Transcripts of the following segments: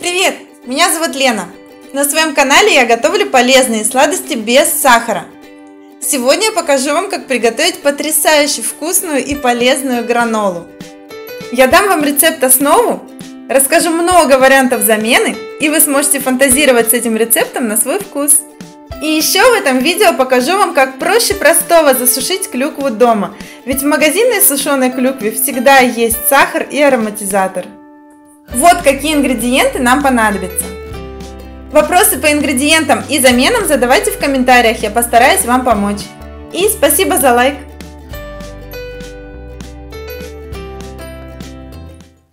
Привет! Меня зовут Лена. На своем канале я готовлю полезные сладости без сахара. Сегодня я покажу вам, как приготовить потрясающе вкусную и полезную гранолу. Я дам вам рецепт-основу, расскажу много вариантов замены, и вы сможете фантазировать с этим рецептом на свой вкус. И еще в этом видео покажу вам, как проще простого засушить клюкву дома, ведь в магазинной сушеной клюкве всегда есть сахар и ароматизатор. Вот какие ингредиенты нам понадобятся. Вопросы по ингредиентам и заменам задавайте в комментариях, я постараюсь вам помочь. И спасибо за лайк.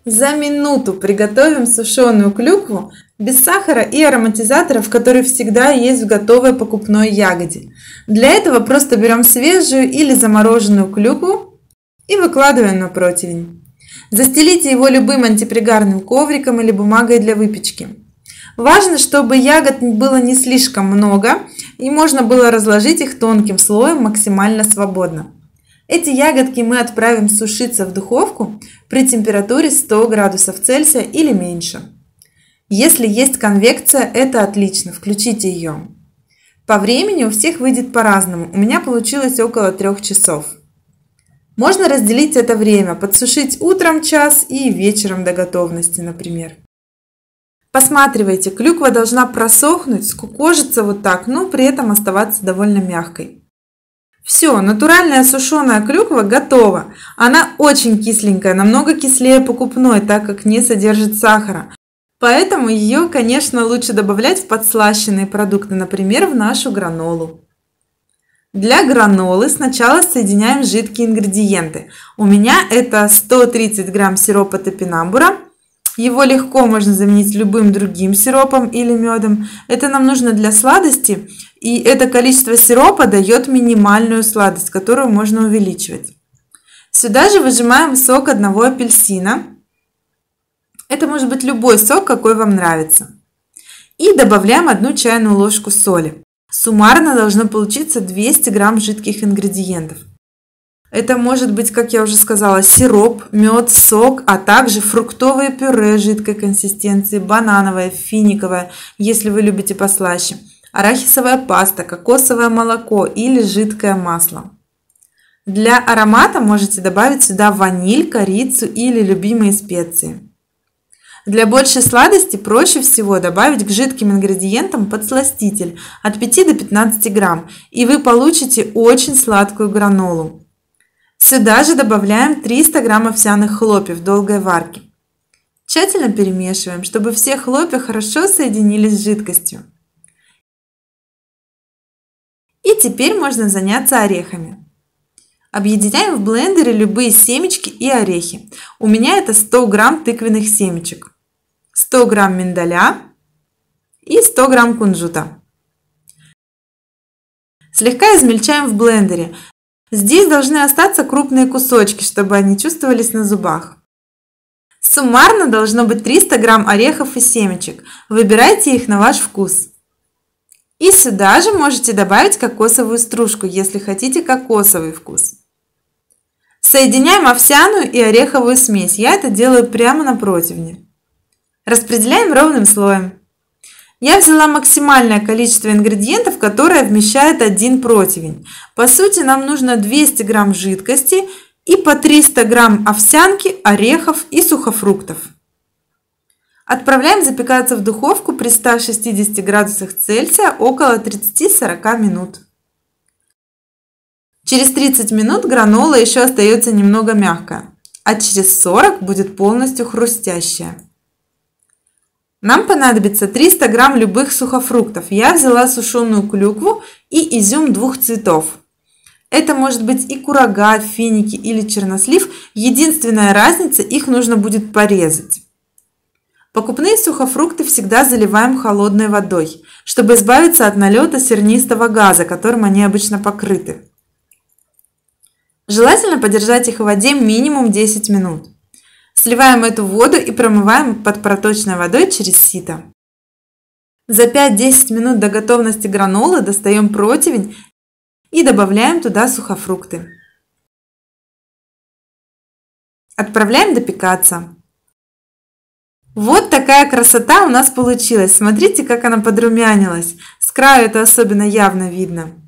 За минуту приготовим сушеную клюкву без сахара и ароматизаторов, которые всегда есть в готовой покупной ягоде. Для этого просто берем свежую или замороженную клюкву и выкладываем на противень. Застелите его любым антипригарным ковриком или бумагой для выпечки. Важно, чтобы ягод было не слишком много и можно было разложить их тонким слоем максимально свободно. Эти ягодки мы отправим сушиться в духовку при температуре 100 градусов Цельсия или меньше. Если есть конвекция, это отлично, включите ее. По времени у всех выйдет по-разному, у меня получилось около 3 часов. Можно разделить это время, подсушить утром час и вечером до готовности, например. Посматривайте, клюква должна просохнуть, скукожиться вот так, но при этом оставаться довольно мягкой. Все, натуральная сушеная клюква готова. Она очень кисленькая, намного кислее покупной, так как не содержит сахара. Поэтому ее, конечно, лучше добавлять в подслащенные продукты, например, в нашу гранолу. Для гранолы сначала соединяем жидкие ингредиенты. У меня это 130 грамм сиропа топинамбура. Его легко можно заменить любым другим сиропом или медом. Это нам нужно для сладости, и это количество сиропа дает минимальную сладость, которую можно увеличивать. Сюда же выжимаем сок одного апельсина. Это может быть любой сок, какой вам нравится. И добавляем одну чайную ложку соли. Суммарно должно получиться 200 грамм жидких ингредиентов. Это может быть, как я уже сказала, сироп, мед, сок, а также фруктовые пюре жидкой консистенции, банановое, финиковое, если вы любите послаще, арахисовая паста, кокосовое молоко или жидкое масло. Для аромата можете добавить сюда ваниль, корицу или любимые специи. Для большей сладости проще всего добавить к жидким ингредиентам подсластитель от 5 до 15 грамм, и вы получите очень сладкую гранолу. Сюда же добавляем 300 грамм овсяных хлопьев долгой варки. Тщательно перемешиваем, чтобы все хлопья хорошо соединились с жидкостью. И теперь можно заняться орехами. Объединяем в блендере любые семечки и орехи. У меня это 100 грамм тыквенных семечек. 100 грамм миндаля и 100 грамм кунжута. Слегка измельчаем в блендере. Здесь должны остаться крупные кусочки, чтобы они чувствовались на зубах. Суммарно должно быть 300 грамм орехов и семечек. Выбирайте их на ваш вкус. И сюда же можете добавить кокосовую стружку, если хотите кокосовый вкус. Соединяем овсяную и ореховую смесь. Я это делаю прямо на противне. Распределяем ровным слоем. Я взяла максимальное количество ингредиентов, которое вмещает один противень. По сути, нам нужно 200 грамм жидкости и по 300 грамм овсянки, орехов и сухофруктов. Отправляем запекаться в духовку при 160 градусах Цельсия около 30-40 минут. Через 30 минут гранола еще остается немного мягкая, а через 40 будет полностью хрустящая. Нам понадобится 300 грамм любых сухофруктов. Я взяла сушеную клюкву и изюм двух цветов. Это может быть и курага, финики или чернослив. Единственная разница, их нужно будет порезать. Покупные сухофрукты всегда заливаем холодной водой, чтобы избавиться от налета сернистого газа, которым они обычно покрыты. Желательно подержать их в воде минимум 10 минут. Сливаем эту воду и промываем под проточной водой через сито. За 5-10 минут до готовности гранолы достаем противень и добавляем туда сухофрукты. Отправляем допекаться. Вот такая красота у нас получилась. Смотрите, как она подрумянилась. С краю это особенно явно видно.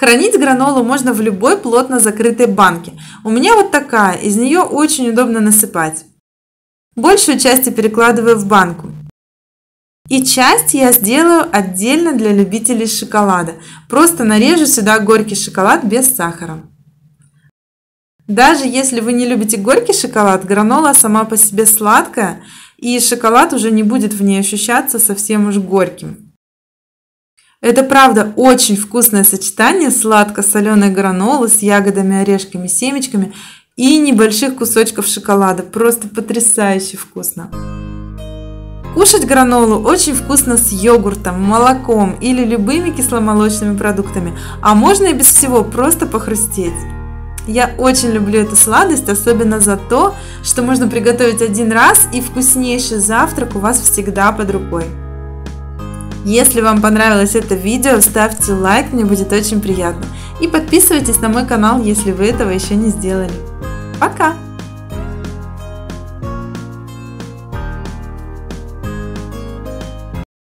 Хранить гранолу можно в любой плотно закрытой банке. У меня вот такая, из нее очень удобно насыпать. Большую часть я перекладываю в банку. И часть я сделаю отдельно для любителей шоколада. Просто нарежу сюда горький шоколад без сахара. Даже если вы не любите горький шоколад, гранола сама по себе сладкая, и шоколад уже не будет в ней ощущаться совсем уж горьким. Это правда очень вкусное сочетание сладко-соленой гранолы с ягодами, орешками, семечками и небольших кусочков шоколада. Просто потрясающе вкусно! Кушать гранолу очень вкусно с йогуртом, молоком или любыми кисломолочными продуктами, а можно и без всего просто похрустеть. Я очень люблю эту сладость, особенно за то, что можно приготовить один раз и вкуснейший завтрак у вас всегда под рукой. Если вам понравилось это видео, ставьте лайк, мне будет очень приятно. И подписывайтесь на мой канал, если вы этого еще не сделали. Пока!